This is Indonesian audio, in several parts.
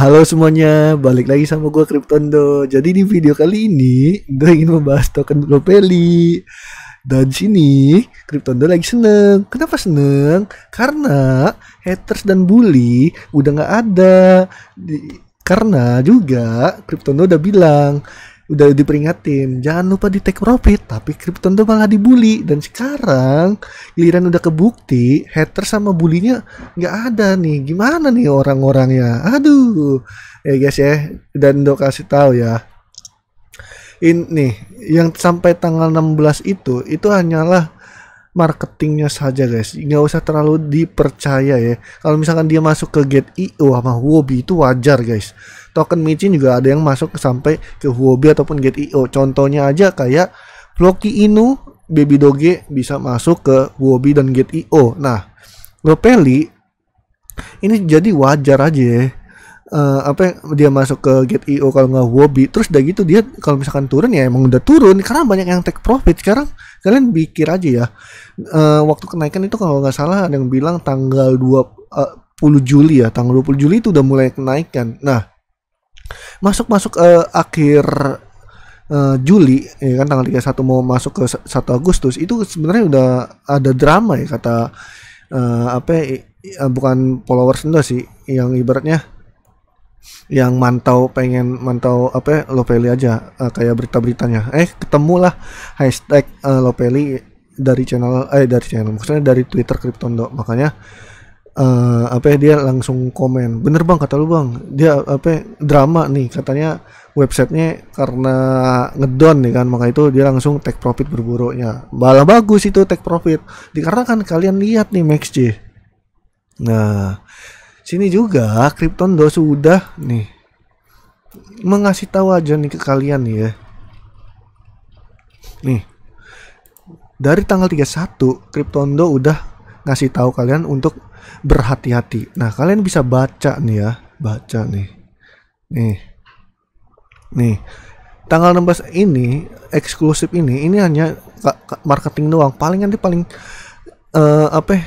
Halo semuanya, balik lagi sama gue Kryptondo. Jadi di video kali ini, gue ingin membahas token Gopeli. Dan sini, Kryptondo lagi seneng. Kenapa seneng? Karena haters dan bully udah gak ada. Di, karena juga Kryptondo udah bilang udah diperingatin jangan lupa di take profit tapi Krypton tuh malah dibully dan sekarang giliran udah kebukti hater sama bulinya nggak ada nih gimana nih orang-orangnya aduh ya guys ya dan do kasih tahu ya ini yang sampai tanggal 16 itu itu hanyalah marketingnya saja guys nggak usah terlalu dipercaya ya kalau misalkan dia masuk ke get io sama huobi itu wajar guys token micin juga ada yang masuk sampai ke huobi ataupun get io contohnya aja kayak floki Inu Baby Doge bisa masuk ke huobi dan get io nah Lopeli ini jadi wajar aja ya uh, apa dia masuk ke io e kalau nggak Wobi terus udah gitu dia kalau misalkan turun ya emang udah turun karena banyak yang take profit sekarang kalian pikir aja ya uh, waktu kenaikan itu kalau nggak salah ada yang bilang tanggal 20 eh, Juli ya tanggal 20 Juli itu udah mulai kenaikan nah masuk masuk uh, akhir uh, Juli ya kan tanggal 31 mau masuk ke 1 Agustus itu sebenarnya udah ada drama ya kata uh, apa ya, bukan followers enggak sih yang ibaratnya yang mantau pengen mantau apa ya, Lopeli aja uh, kayak berita-beritanya. Eh ketemulah hashtag uh, eh, Lopeli dari channel eh dari channel maksudnya dari Twitter Kriptondo. Makanya uh, apa ya, dia langsung komen. Bener Bang kata lu Bang. Dia apa ya, drama nih katanya websitenya karena ngedon nih kan maka itu dia langsung take profit berburunya malah bagus itu take profit dikarenakan kalian lihat nih Max J nah sini juga Krypton Do sudah nih mengasih tahu aja nih ke kalian ya. Nih. Dari tanggal 31 Kryptondo udah ngasih tahu kalian untuk berhati-hati. Nah, kalian bisa baca nih ya, baca nih. Nih. Nih. Tanggal 16 ini eksklusif ini ini hanya marketing doang. Paling nanti paling uh, apa ya,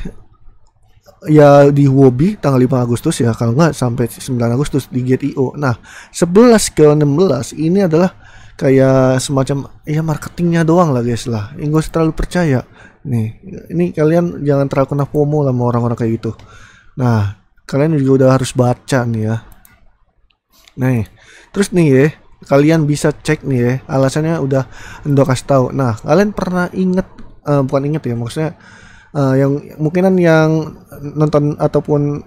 ya di Wobi tanggal 5 Agustus ya kalau nggak sampai 9 Agustus di GTO. Nah 11 ke 16 ini adalah kayak semacam ya marketingnya doang lah guys lah. Ini gue terlalu percaya nih. Ini kalian jangan terlalu kena FOMO lah sama orang-orang kayak gitu. Nah kalian juga udah harus baca nih ya. Nih terus nih ya kalian bisa cek nih ya alasannya udah endokas tahu. Nah kalian pernah inget uh, eh, bukan inget ya maksudnya uh, yang mungkinan yang nonton ataupun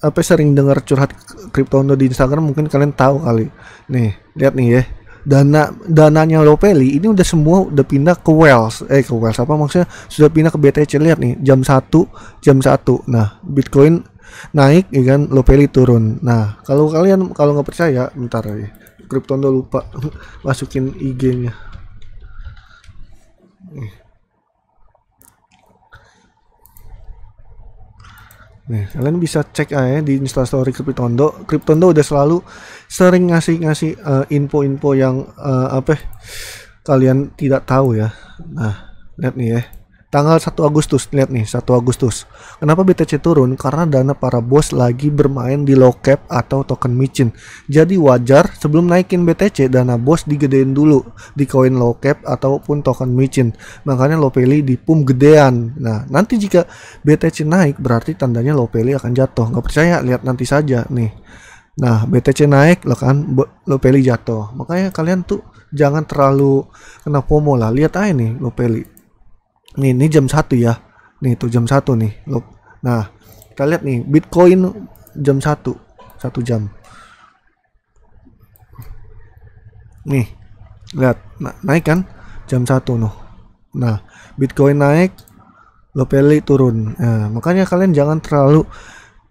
apa sering dengar curhat kriptondo di Instagram mungkin kalian tahu kali. Nih, lihat nih ya. Dana dananya Lopeli ini udah semua udah pindah ke Wells. Eh ke Wells apa maksudnya? Sudah pindah ke BTC lihat nih jam 1 jam 1. Nah, Bitcoin naik ya kan Lopeli turun. Nah, kalau kalian kalau nggak percaya bentar ya. Kriptondo lupa masukin IG-nya. Nih, kalian bisa cek aja di instastory kriptondo kriptondo udah selalu sering ngasih-ngasih info eh, info-info yang uh, apa kalian tidak tahu ya. Nah, lihat nih ya tanggal 1 Agustus lihat nih 1 Agustus kenapa BTC turun karena dana para bos lagi bermain di low cap atau token micin jadi wajar sebelum naikin BTC dana bos digedein dulu di koin low cap ataupun token micin makanya Lopeli di pum gedean nah nanti jika BTC naik berarti tandanya Lopeli akan jatuh nggak percaya lihat nanti saja nih Nah, BTC naik lo kan Lopeli jatuh. Makanya kalian tuh jangan terlalu kena FOMO lah. Lihat aja nih Lopeli nih ini jam satu ya nih itu jam satu nih lo nah kita lihat nih Bitcoin jam satu satu jam nih lihat na naik kan jam satu noh nah Bitcoin naik lo turun nah, makanya kalian jangan terlalu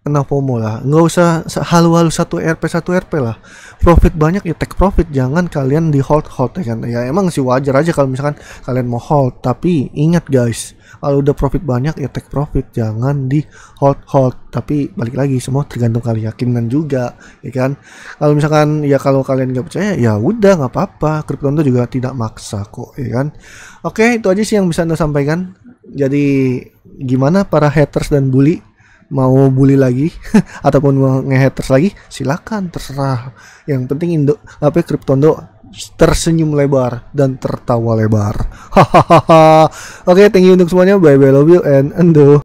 FOMO lah nggak usah halu-halu satu RP satu RP lah profit banyak ya take profit jangan kalian di hold hold ya kan ya emang sih wajar aja kalau misalkan kalian mau hold tapi ingat guys kalau udah profit banyak ya take profit jangan di hold hold tapi balik lagi semua tergantung kalian keyakinan juga ya kan kalau misalkan ya kalau kalian nggak percaya ya udah nggak apa-apa itu juga tidak maksa kok ya kan oke itu aja sih yang bisa anda sampaikan jadi gimana para haters dan bully mau bully lagi ataupun mau ngehaters lagi silakan terserah yang penting Indo apa Kryptondo tersenyum lebar dan tertawa lebar hahaha oke okay, thank you untuk semuanya bye bye love you and endo